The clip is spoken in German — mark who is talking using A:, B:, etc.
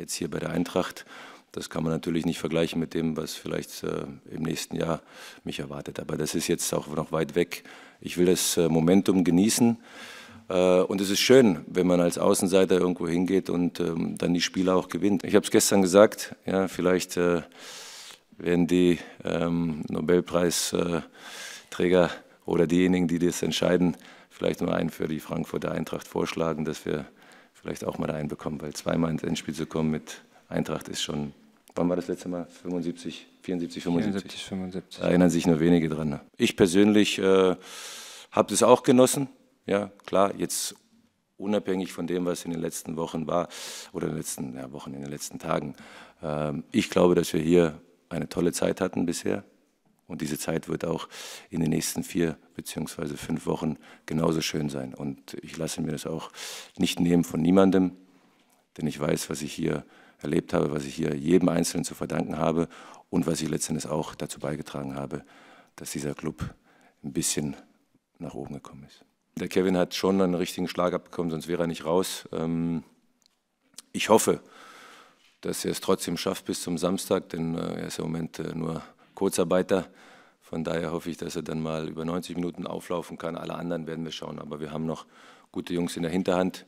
A: jetzt hier bei der Eintracht. Das kann man natürlich nicht vergleichen mit dem, was vielleicht äh, im nächsten Jahr mich erwartet. Aber das ist jetzt auch noch weit weg. Ich will das äh, Momentum genießen. Äh, und es ist schön, wenn man als Außenseiter irgendwo hingeht und ähm, dann die Spiele auch gewinnt. Ich habe es gestern gesagt, ja, vielleicht äh, werden die ähm, Nobelpreisträger oder diejenigen, die das entscheiden, vielleicht mal einen für die Frankfurter Eintracht vorschlagen, dass wir vielleicht auch mal reinbekommen, weil zweimal ins Endspiel zu kommen mit Eintracht ist schon. Wann war das letzte Mal? 75, 74, 75? 74, 75. Da erinnern sich nur wenige dran. Ne? Ich persönlich äh, habe das auch genossen. Ja, klar, jetzt unabhängig von dem, was in den letzten Wochen war oder in den letzten ja, Wochen, in den letzten Tagen. Ähm, ich glaube, dass wir hier eine tolle Zeit hatten bisher. Und diese Zeit wird auch in den nächsten vier bzw. fünf Wochen genauso schön sein. Und ich lasse mir das auch nicht nehmen von niemandem, denn ich weiß, was ich hier erlebt habe, was ich hier jedem Einzelnen zu verdanken habe und was ich letztendlich auch dazu beigetragen habe, dass dieser Club ein bisschen nach oben gekommen ist. Der Kevin hat schon einen richtigen Schlag abbekommen, sonst wäre er nicht raus. Ähm, ich hoffe, dass er es trotzdem schafft bis zum Samstag, denn äh, er ist im Moment äh, nur Kurzarbeiter. Von daher hoffe ich, dass er dann mal über 90 Minuten auflaufen kann. Alle anderen werden wir schauen, aber wir haben noch gute Jungs in der Hinterhand.